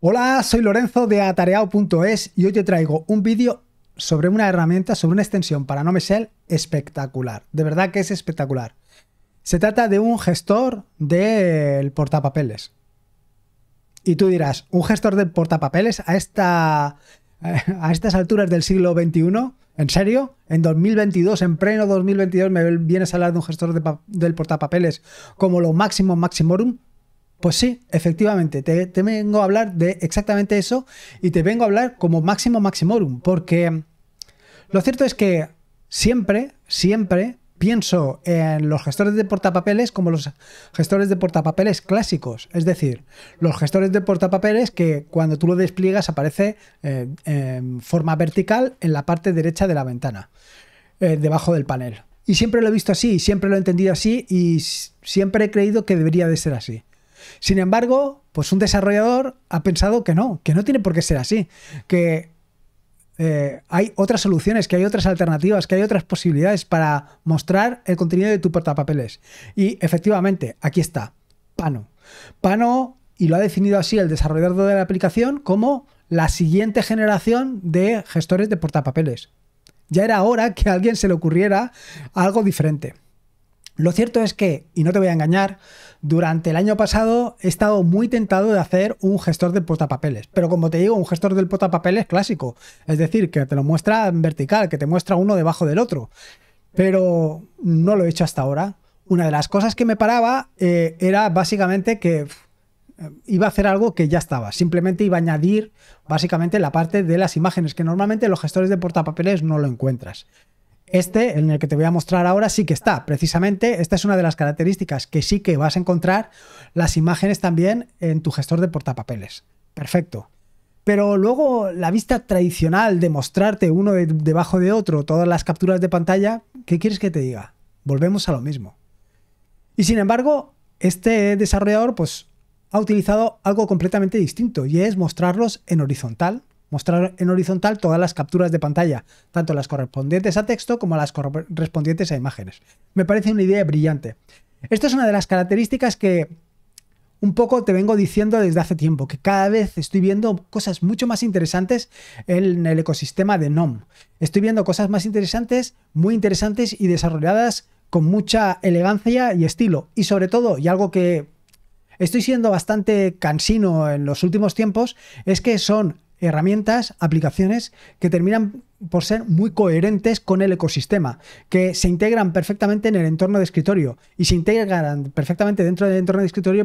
Hola, soy Lorenzo de atareado.es y hoy te traigo un vídeo sobre una herramienta, sobre una extensión para no me espectacular. De verdad que es espectacular. Se trata de un gestor del portapapeles. Y tú dirás, ¿un gestor del portapapeles a, esta, a estas alturas del siglo XXI? ¿En serio? ¿En 2022, en pleno 2022, me vienes a hablar de un gestor del portapapeles como lo máximo maximorum? Pues sí, efectivamente, te, vengo a hablar de exactamente eso y te vengo a hablar como máximo maximorum, porque lo cierto es que siempre, siempre pienso en los gestores de portapapeles como los gestores de portapapeles clásicos, es decir, los gestores de portapapeles que cuando tú lo despliegas aparece eh, en forma vertical en la parte derecha de la ventana, eh, debajo del panel. Y siempre lo he visto así, siempre lo he entendido así y siempre he creído que debería de ser así. Sin embargo, pues un desarrollador ha pensado que no, que no tiene por qué ser así, que eh, hay otras soluciones, que hay otras alternativas, que hay otras posibilidades para mostrar el contenido de tu portapapeles. Y efectivamente, aquí está, Pano. Pano, y lo ha definido así el desarrollador de la aplicación, como la siguiente generación de gestores de portapapeles. Ya era hora que a alguien se le ocurriera algo diferente. Lo cierto es que, y no te voy a engañar, durante el año pasado he estado muy tentado de hacer un gestor de portapapeles, pero como te digo, un gestor del portapapeles clásico, es decir, que te lo muestra en vertical, que te muestra uno debajo del otro, pero no lo he hecho hasta ahora. Una de las cosas que me paraba eh, era básicamente que eh, iba a hacer algo que ya estaba, simplemente iba a añadir básicamente la parte de las imágenes, que normalmente los gestores de portapapeles no lo encuentras. Este, en el que te voy a mostrar ahora, sí que está. Precisamente, esta es una de las características que sí que vas a encontrar las imágenes también en tu gestor de portapapeles. Perfecto. Pero luego la vista tradicional de mostrarte uno debajo de otro todas las capturas de pantalla, ¿qué quieres que te diga? Volvemos a lo mismo. Y sin embargo, este desarrollador pues, ha utilizado algo completamente distinto y es mostrarlos en horizontal Mostrar en horizontal todas las capturas de pantalla, tanto las correspondientes a texto como las correspondientes a imágenes. Me parece una idea brillante. esto es una de las características que un poco te vengo diciendo desde hace tiempo, que cada vez estoy viendo cosas mucho más interesantes en el ecosistema de NOM. Estoy viendo cosas más interesantes, muy interesantes y desarrolladas con mucha elegancia y estilo. Y sobre todo, y algo que estoy siendo bastante cansino en los últimos tiempos, es que son herramientas, aplicaciones que terminan por ser muy coherentes con el ecosistema, que se integran perfectamente en el entorno de escritorio y se integran perfectamente dentro del entorno de escritorio,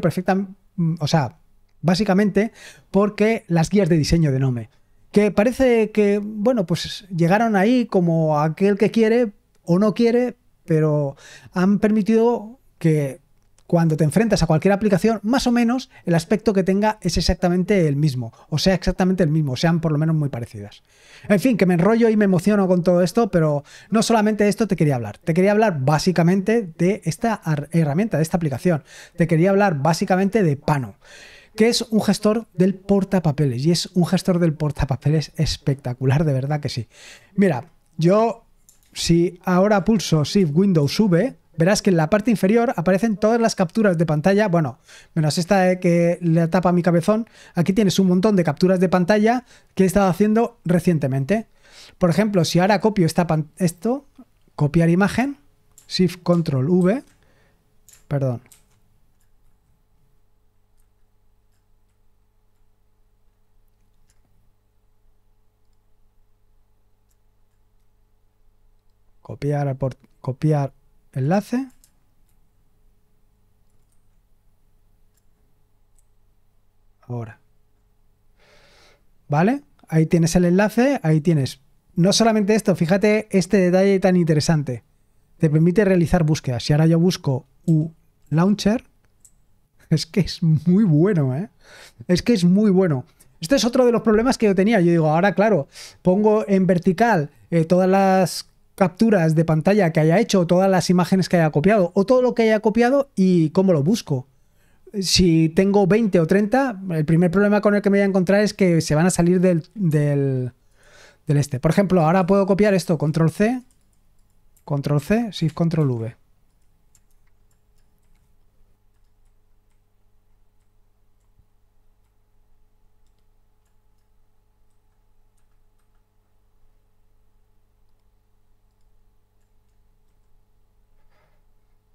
o sea, básicamente porque las guías de diseño de Nome, que parece que, bueno, pues llegaron ahí como aquel que quiere o no quiere, pero han permitido que cuando te enfrentas a cualquier aplicación, más o menos el aspecto que tenga es exactamente el mismo, o sea, exactamente el mismo, sean por lo menos muy parecidas. En fin, que me enrollo y me emociono con todo esto, pero no solamente de esto te quería hablar, te quería hablar básicamente de esta herramienta, de esta aplicación, te quería hablar básicamente de Pano que es un gestor del portapapeles. Y es un gestor del portapapeles espectacular, de verdad que sí. Mira, yo si ahora pulso Shift Windows sube verás que en la parte inferior aparecen todas las capturas de pantalla, bueno, menos esta eh, que le tapa mi cabezón, aquí tienes un montón de capturas de pantalla que he estado haciendo recientemente. Por ejemplo, si ahora copio esto, copiar imagen, Shift Control V, perdón. Copiar copiar enlace. Ahora. ¿Vale? Ahí tienes el enlace, ahí tienes. No solamente esto, fíjate este detalle tan interesante. Te permite realizar búsquedas. Si ahora yo busco U Launcher, es que es muy bueno, ¿eh? Es que es muy bueno. Este es otro de los problemas que yo tenía. Yo digo, ahora claro, pongo en vertical eh, todas las capturas de pantalla que haya hecho, todas las imágenes que haya copiado, o todo lo que haya copiado y cómo lo busco. Si tengo 20 o 30, el primer problema con el que me voy a encontrar es que se van a salir del, del, del este. Por ejemplo, ahora puedo copiar esto, control C, control C, shift, control V.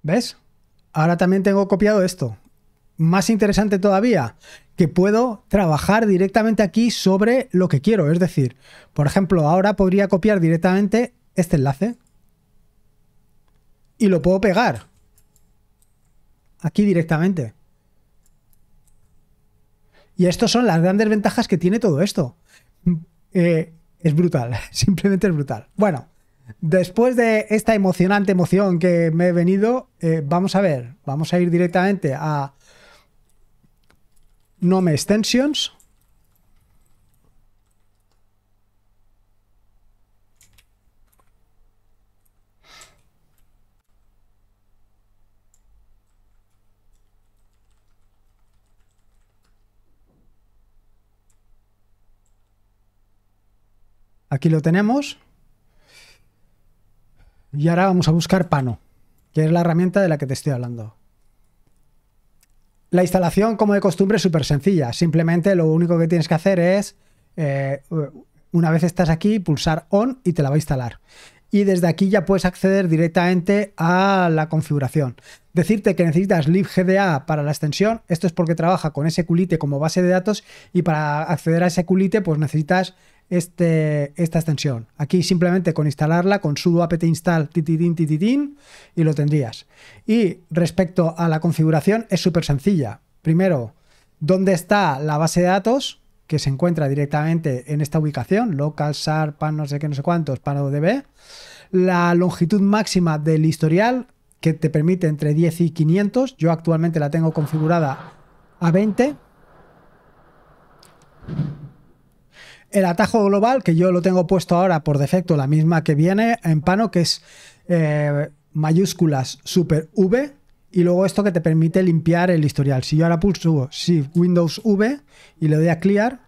¿Ves? Ahora también tengo copiado esto. Más interesante todavía, que puedo trabajar directamente aquí sobre lo que quiero. Es decir, por ejemplo, ahora podría copiar directamente este enlace y lo puedo pegar aquí directamente. Y estas son las grandes ventajas que tiene todo esto. Eh, es brutal, simplemente es brutal. Bueno, Después de esta emocionante emoción que me he venido, eh, vamos a ver, vamos a ir directamente a Nome Extensions. Aquí lo tenemos. Y ahora vamos a buscar Pano, que es la herramienta de la que te estoy hablando. La instalación, como de costumbre, es súper sencilla. Simplemente lo único que tienes que hacer es, eh, una vez estás aquí, pulsar on y te la va a instalar. Y desde aquí ya puedes acceder directamente a la configuración. Decirte que necesitas libgda para la extensión, esto es porque trabaja con ese culite como base de datos y para acceder a ese culite, pues necesitas este, esta extensión. Aquí simplemente con instalarla, con sudo apt install tititin y lo tendrías. Y respecto a la configuración, es súper sencilla. Primero, ¿dónde está la base de datos? que se encuentra directamente en esta ubicación, local, sar, no sé qué, no sé cuántos, para ODB. La longitud máxima del historial, que te permite entre 10 y 500. Yo actualmente la tengo configurada a 20 el atajo global, que yo lo tengo puesto ahora por defecto, la misma que viene en Pano, que es eh, mayúsculas super V, y luego esto que te permite limpiar el historial. Si yo ahora pulso Shift Windows V y le doy a Clear,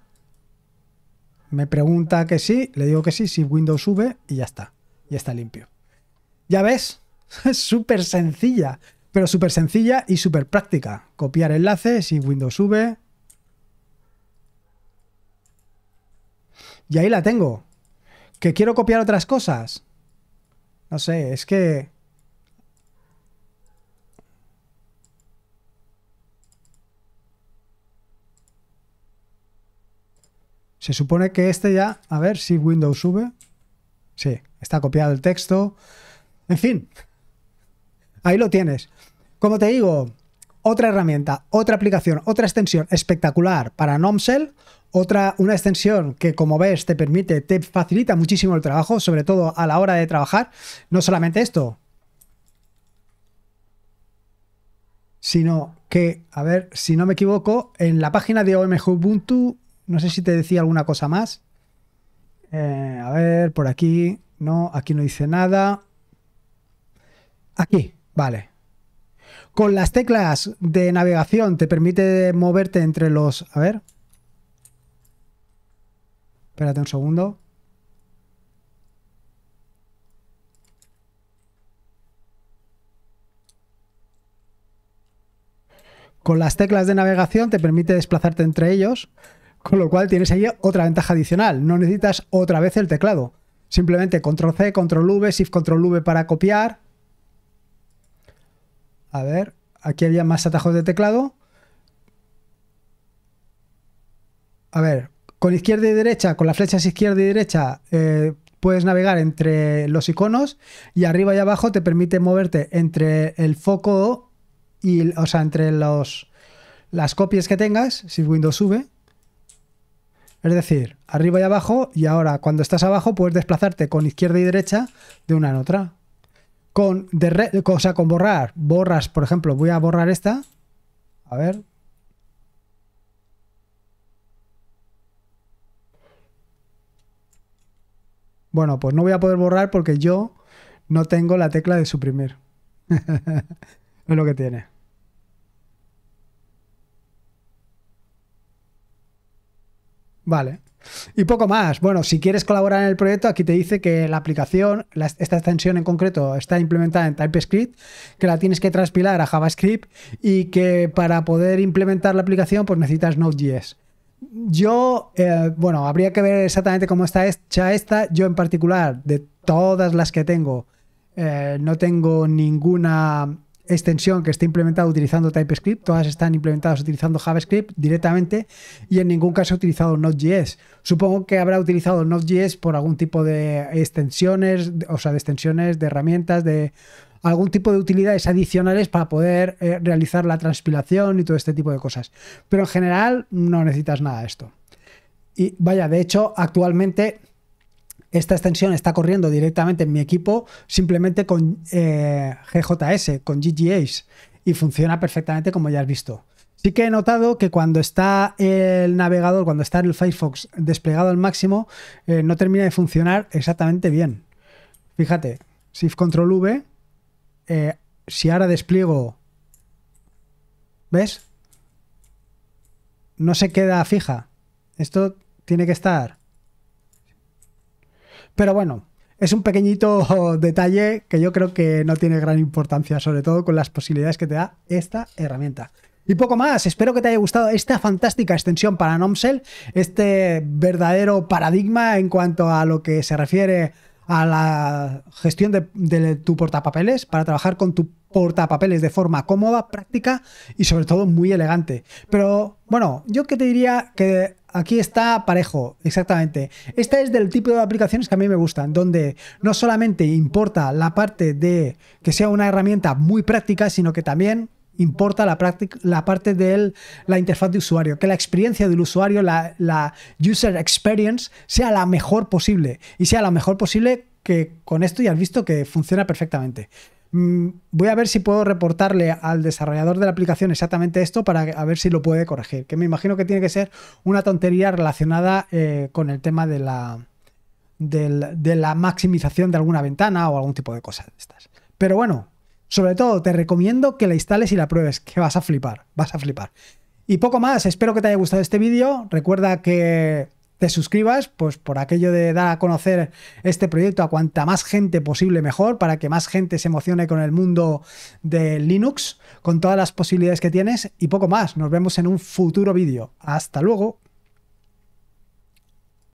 me pregunta que sí, le digo que sí, Shift Windows V y ya está, ya está limpio. Ya ves, es súper sencilla, pero súper sencilla y súper práctica. Copiar enlaces Shift Windows V, Y ahí la tengo. ¿Que quiero copiar otras cosas? No sé, es que... Se supone que este ya... A ver si Windows sube. Sí, está copiado el texto. En fin. Ahí lo tienes. Como te digo, otra herramienta, otra aplicación, otra extensión espectacular para Nomcel. otra, una extensión que como ves te permite, te facilita muchísimo el trabajo, sobre todo a la hora de trabajar. No solamente esto, sino que, a ver, si no me equivoco, en la página de OMG Ubuntu, no sé si te decía alguna cosa más. Eh, a ver, por aquí, no, aquí no dice nada. Aquí, vale. Con las teclas de navegación te permite moverte entre los... A ver. Espérate un segundo. Con las teclas de navegación te permite desplazarte entre ellos, con lo cual tienes ahí otra ventaja adicional. No necesitas otra vez el teclado. Simplemente control C, control V, shift control V para copiar, a ver, aquí había más atajos de teclado. A ver, con izquierda y derecha, con las flechas izquierda y derecha, eh, puedes navegar entre los iconos y arriba y abajo te permite moverte entre el foco y, o sea, entre los, las copias que tengas, si Windows sube. Es decir, arriba y abajo y ahora cuando estás abajo puedes desplazarte con izquierda y derecha de una en otra con, de, o sea, con borrar, borras, por ejemplo, voy a borrar esta. A ver. Bueno, pues no voy a poder borrar porque yo no tengo la tecla de suprimir. es lo que tiene. Vale. Y poco más. Bueno, si quieres colaborar en el proyecto, aquí te dice que la aplicación, esta extensión en concreto, está implementada en TypeScript, que la tienes que transpilar a JavaScript y que para poder implementar la aplicación, pues necesitas Node.js. Yo, eh, bueno, habría que ver exactamente cómo está hecha esta. Yo en particular, de todas las que tengo, eh, no tengo ninguna extensión que esté implementada utilizando TypeScript, todas están implementadas utilizando JavaScript directamente y en ningún caso he utilizado Node.js. Supongo que habrá utilizado Node.js por algún tipo de extensiones, o sea, de extensiones, de herramientas, de algún tipo de utilidades adicionales para poder eh, realizar la transpilación y todo este tipo de cosas. Pero en general no necesitas nada de esto. Y vaya, de hecho, actualmente esta extensión está corriendo directamente en mi equipo simplemente con eh, GJS, con GGAs, y funciona perfectamente como ya has visto. Sí que he notado que cuando está el navegador, cuando está el Firefox desplegado al máximo, eh, no termina de funcionar exactamente bien. Fíjate, Shift Control V, eh, si ahora despliego, ¿ves? No se queda fija. Esto tiene que estar pero bueno, es un pequeñito detalle que yo creo que no tiene gran importancia, sobre todo con las posibilidades que te da esta herramienta. Y poco más, espero que te haya gustado esta fantástica extensión para Nomsell, este verdadero paradigma en cuanto a lo que se refiere a la gestión de, de, tu portapapeles para trabajar con tu portapapeles de forma cómoda, práctica y sobre todo muy elegante. Pero bueno, yo que te diría que Aquí está parejo, exactamente. Esta es del tipo de aplicaciones que a mí me gustan, donde no solamente importa la parte de que sea una herramienta muy práctica, sino que también importa la, la parte de la interfaz de usuario, que la experiencia del usuario, la, la user experience, sea la mejor posible y sea la mejor posible que con esto ya has visto que funciona perfectamente. Mm, voy a ver si puedo reportarle al desarrollador de la aplicación exactamente esto para ver si lo puede corregir. Que me imagino que tiene que ser una tontería relacionada eh, con el tema de la, la maximización de alguna ventana o algún tipo de cosas de estas. Pero bueno, sobre todo te recomiendo que la instales y la pruebes, que vas a flipar, vas a flipar. Y poco más, espero que te haya gustado este vídeo. Recuerda que te suscribas, pues por aquello de dar a conocer este proyecto a cuanta más gente posible mejor, para que más gente se emocione con el mundo de Linux, con todas las posibilidades que tienes y poco más. Nos vemos en un futuro vídeo. Hasta luego.